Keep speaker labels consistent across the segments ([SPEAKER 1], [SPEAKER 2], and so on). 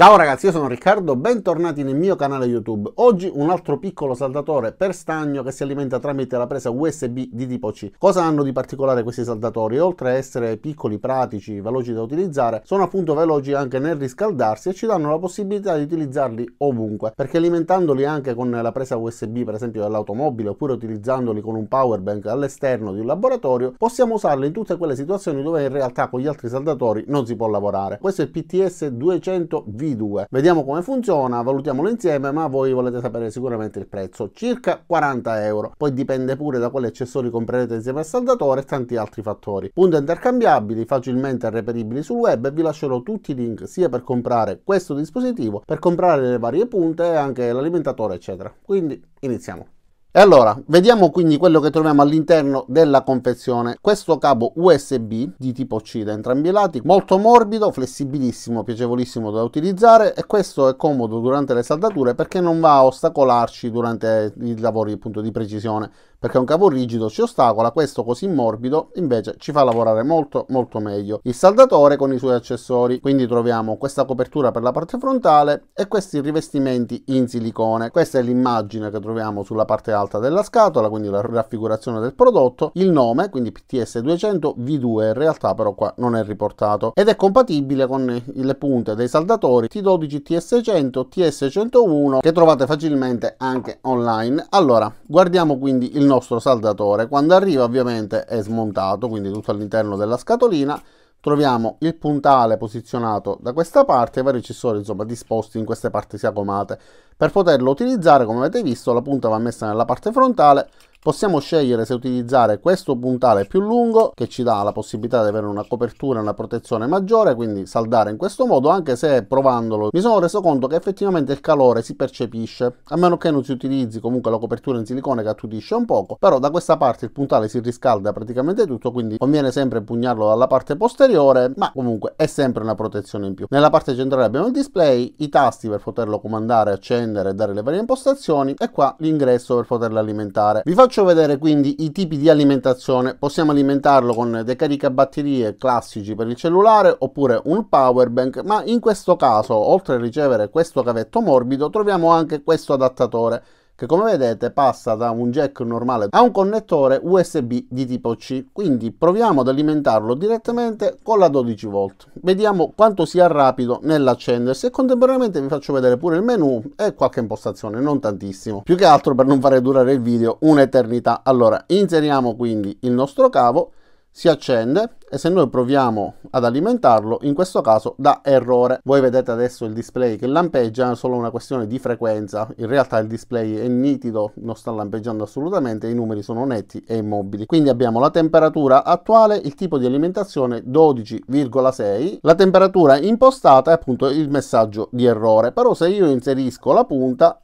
[SPEAKER 1] Ciao ragazzi, io sono Riccardo, bentornati nel mio canale YouTube. Oggi un altro piccolo saldatore per stagno che si alimenta tramite la presa USB di tipo C. Cosa hanno di particolare questi saldatori? Oltre a essere piccoli, pratici, veloci da utilizzare, sono appunto veloci anche nel riscaldarsi e ci danno la possibilità di utilizzarli ovunque, perché alimentandoli anche con la presa USB per esempio dell'automobile oppure utilizzandoli con un power bank all'esterno di un laboratorio, possiamo usarli in tutte quelle situazioni dove in realtà con gli altri saldatori non si può lavorare. Questo è il PTS 200V di Vediamo come funziona, valutiamolo insieme, ma voi volete sapere sicuramente il prezzo, circa 40 euro. Poi dipende pure da quali accessori comprerete insieme al saldatore e tanti altri fattori. Punte intercambiabili, facilmente reperibili sul web e vi lascerò tutti i link sia per comprare questo dispositivo, per comprare le varie punte e anche l'alimentatore eccetera. Quindi iniziamo. E allora, vediamo quindi quello che troviamo all'interno della confezione. Questo cabo USB di tipo C da entrambi i lati, molto morbido, flessibilissimo, piacevolissimo da utilizzare e questo è comodo durante le saldature perché non va a ostacolarci durante i lavori appunto di precisione perché un cavo rigido ci ostacola, questo così morbido invece ci fa lavorare molto molto meglio. Il saldatore con i suoi accessori, quindi troviamo questa copertura per la parte frontale e questi rivestimenti in silicone. Questa è l'immagine che troviamo sulla parte alta della scatola, quindi la raffigurazione del prodotto, il nome, quindi PTS 200 V2 in realtà però qua non è riportato ed è compatibile con le punte dei saldatori T12 TS100, TS101 che trovate facilmente anche online. Allora, guardiamo quindi il nostro saldatore. Quando arriva ovviamente è smontato, quindi tutto all'interno della scatolina. Troviamo il puntale posizionato da questa parte e i vari accessori insomma, disposti in queste parti siacomate. Per poterlo utilizzare, come avete visto, la punta va messa nella parte frontale possiamo scegliere se utilizzare questo puntale più lungo che ci dà la possibilità di avere una copertura e una protezione maggiore quindi saldare in questo modo anche se provandolo mi sono reso conto che effettivamente il calore si percepisce a meno che non si utilizzi comunque la copertura in silicone che attutisce un poco però da questa parte il puntale si riscalda praticamente tutto quindi conviene sempre pugnarlo dalla parte posteriore ma comunque è sempre una protezione in più nella parte centrale abbiamo il display i tasti per poterlo comandare accendere e dare le varie impostazioni e qua l'ingresso per poterlo alimentare vi faccio faccio vedere quindi i tipi di alimentazione. Possiamo alimentarlo con dei caricabatterie classici per il cellulare oppure un power bank, ma in questo caso, oltre a ricevere questo cavetto morbido, troviamo anche questo adattatore che come vedete passa da un jack normale a un connettore USB di tipo C. Quindi proviamo ad alimentarlo direttamente con la 12 v Vediamo quanto sia rapido nell'accendersi e contemporaneamente vi faccio vedere pure il menu e qualche impostazione, non tantissimo. Più che altro per non fare durare il video un'eternità. Allora, inseriamo quindi il nostro cavo si accende e se noi proviamo ad alimentarlo, in questo caso dà errore. Voi vedete adesso il display che lampeggia, è solo una questione di frequenza. In realtà il display è nitido, non sta lampeggiando assolutamente, i numeri sono netti e immobili. Quindi abbiamo la temperatura attuale, il tipo di alimentazione 12,6, la temperatura impostata e appunto il messaggio di errore. Però se io inserisco la punta,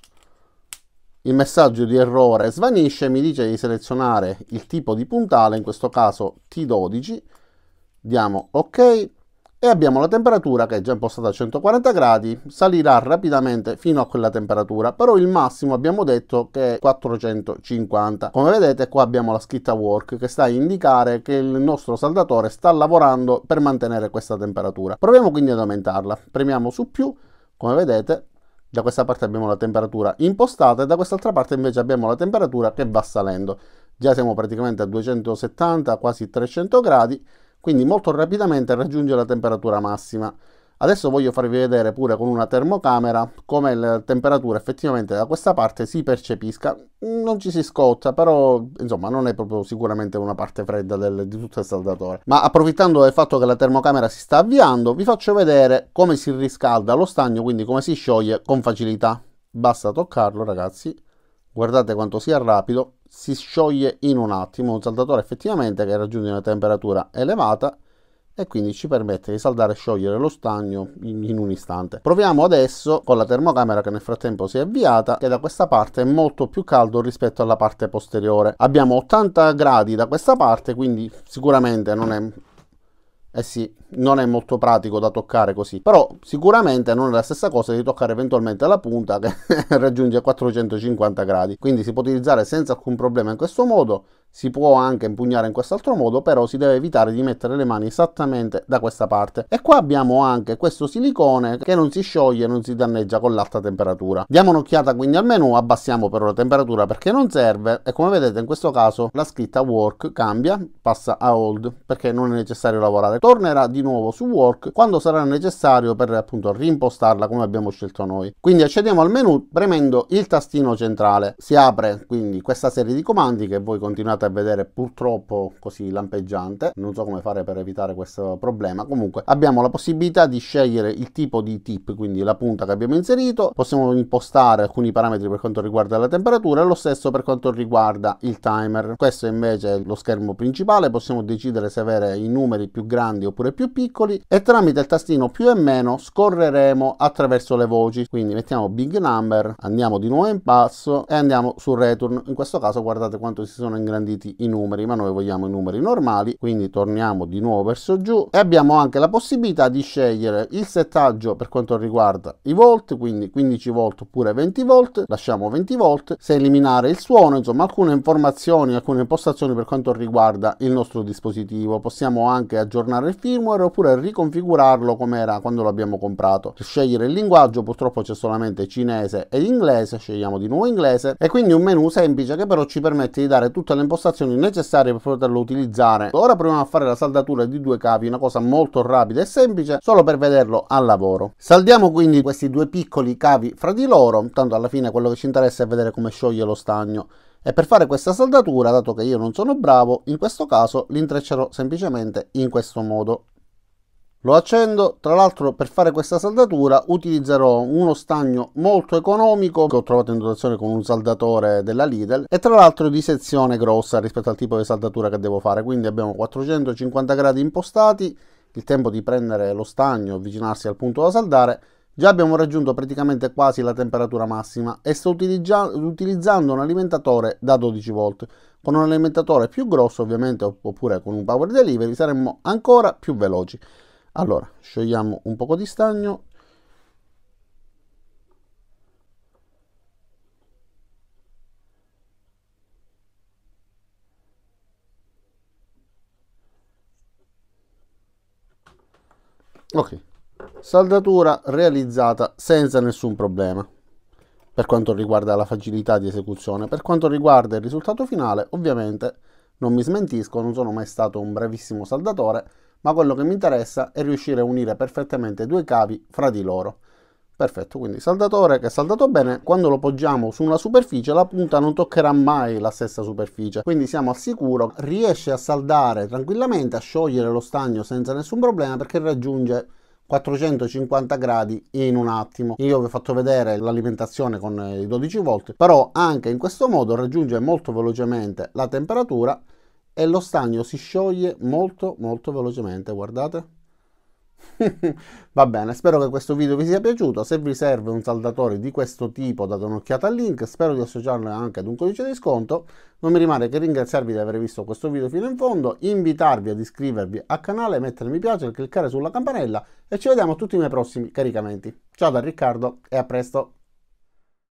[SPEAKER 1] il messaggio di errore svanisce e mi dice di selezionare il tipo di puntale, in questo caso T12, diamo ok e abbiamo la temperatura che è già impostata a 140 gradi, salirà rapidamente fino a quella temperatura, però il massimo abbiamo detto che è 450. Come vedete qua abbiamo la scritta work che sta a indicare che il nostro saldatore sta lavorando per mantenere questa temperatura. Proviamo quindi ad aumentarla, premiamo su più, come vedete da questa parte abbiamo la temperatura impostata e da quest'altra parte invece abbiamo la temperatura che va salendo. Già siamo praticamente a 270, quasi 300 gradi, quindi molto rapidamente raggiunge la temperatura massima. Adesso voglio farvi vedere pure con una termocamera come la temperatura effettivamente da questa parte si percepisca. Non ci si scotta, però insomma non è proprio sicuramente una parte fredda del, di tutto il saldatore. Ma approfittando del fatto che la termocamera si sta avviando, vi faccio vedere come si riscalda lo stagno, quindi come si scioglie con facilità. Basta toccarlo ragazzi, guardate quanto sia rapido, si scioglie in un attimo. Un saldatore effettivamente che raggiunge una temperatura elevata e quindi ci permette di saldare e sciogliere lo stagno in, un istante. Proviamo adesso con la termocamera che nel frattempo si è avviata che da questa parte è molto più caldo rispetto alla parte posteriore. Abbiamo 80 gradi da questa parte quindi sicuramente non è... Eh sì, non è molto pratico da toccare così, però sicuramente non è la stessa cosa di toccare eventualmente la punta che raggiunge 450 gradi, quindi si può utilizzare senza alcun problema in questo modo, si può anche impugnare in quest'altro modo, però si deve evitare di mettere le mani esattamente da questa parte. E qua abbiamo anche questo silicone che non si scioglie, non si danneggia con l'alta temperatura. Diamo un'occhiata quindi al menu, abbassiamo però la temperatura perché non serve e come vedete in questo caso la scritta work cambia, passa a old perché non è necessario lavorare. Tornerà di nuovo su Work quando sarà necessario per appunto rimpostarla come abbiamo scelto noi. Quindi accediamo al menu premendo il tastino centrale. Si apre quindi questa serie di comandi che voi continuate a vedere purtroppo così lampeggiante. Non so come fare per evitare questo problema. Comunque abbiamo la possibilità di scegliere il tipo di tip, quindi la punta che abbiamo inserito. Possiamo impostare alcuni parametri per quanto riguarda la temperatura e lo stesso per quanto riguarda il timer. Questo invece è lo schermo principale. Possiamo decidere se avere i numeri più grandi oppure più piccoli e tramite il tastino più e meno scorreremo attraverso le voci. Quindi mettiamo big number, andiamo di nuovo in basso e andiamo su return. In questo caso guardate quanto si sono ingranditi i numeri, ma noi vogliamo i numeri normali, quindi torniamo di nuovo verso giù e abbiamo anche la possibilità di scegliere il settaggio per quanto riguarda i volt, quindi 15 volt oppure 20 volt, lasciamo 20 volt, se eliminare il suono, insomma alcune informazioni, alcune impostazioni per quanto riguarda il nostro dispositivo. Possiamo anche aggiornare il firmware modificare oppure riconfigurarlo come era quando l'abbiamo comprato. Per scegliere il linguaggio purtroppo c'è solamente cinese ed inglese, scegliamo di nuovo inglese e quindi un menu semplice che però ci permette di dare tutte le impostazioni necessarie per poterlo utilizzare. Ora proviamo a fare la saldatura di due cavi, una cosa molto rapida e semplice solo per vederlo al lavoro. Saldiamo quindi questi due piccoli cavi fra di loro, tanto alla fine quello che ci interessa è vedere come scioglie lo stagno. E per fare questa saldatura, dato che io non sono bravo, in questo caso l'intreccerò semplicemente in questo modo lo accendo tra l'altro per fare questa saldatura utilizzerò uno stagno molto economico che ho trovato in dotazione con un saldatore della Lidl e tra l'altro di sezione grossa rispetto al tipo di saldatura che devo fare quindi abbiamo 450 gradi impostati il tempo di prendere lo stagno avvicinarsi al punto da saldare Già abbiamo raggiunto praticamente quasi la temperatura massima e sto utilizzando un alimentatore da 12 volt. Con un alimentatore più grosso ovviamente oppure con un power delivery saremmo ancora più veloci. Allora, sciogliamo un poco di stagno. Ok, saldatura realizzata senza nessun problema per quanto riguarda la facilità di esecuzione. Per quanto riguarda il risultato finale, ovviamente non mi smentisco, non sono mai stato un bravissimo saldatore, ma quello che mi interessa è riuscire a unire perfettamente due cavi fra di loro. Perfetto, quindi saldatore che è saldato bene, quando lo poggiamo su una superficie la punta non toccherà mai la stessa superficie, quindi siamo al sicuro, riesce a saldare tranquillamente, a sciogliere lo stagno senza nessun problema perché raggiunge 450 gradi in un attimo. Io vi ho fatto vedere l'alimentazione con i 12 volt, però anche in questo modo raggiunge molto velocemente la temperatura e lo stagno si scioglie molto molto velocemente, guardate. Va bene, spero che questo video vi sia piaciuto, se vi serve un saldatore di questo tipo date un'occhiata al link, spero di associarlo anche ad un codice di sconto, non mi rimane che ringraziarvi di aver visto questo video fino in fondo, invitarvi ad iscrivervi al canale, mettere mi piace, cliccare sulla campanella e ci vediamo a tutti i miei prossimi caricamenti. Ciao da Riccardo e a presto!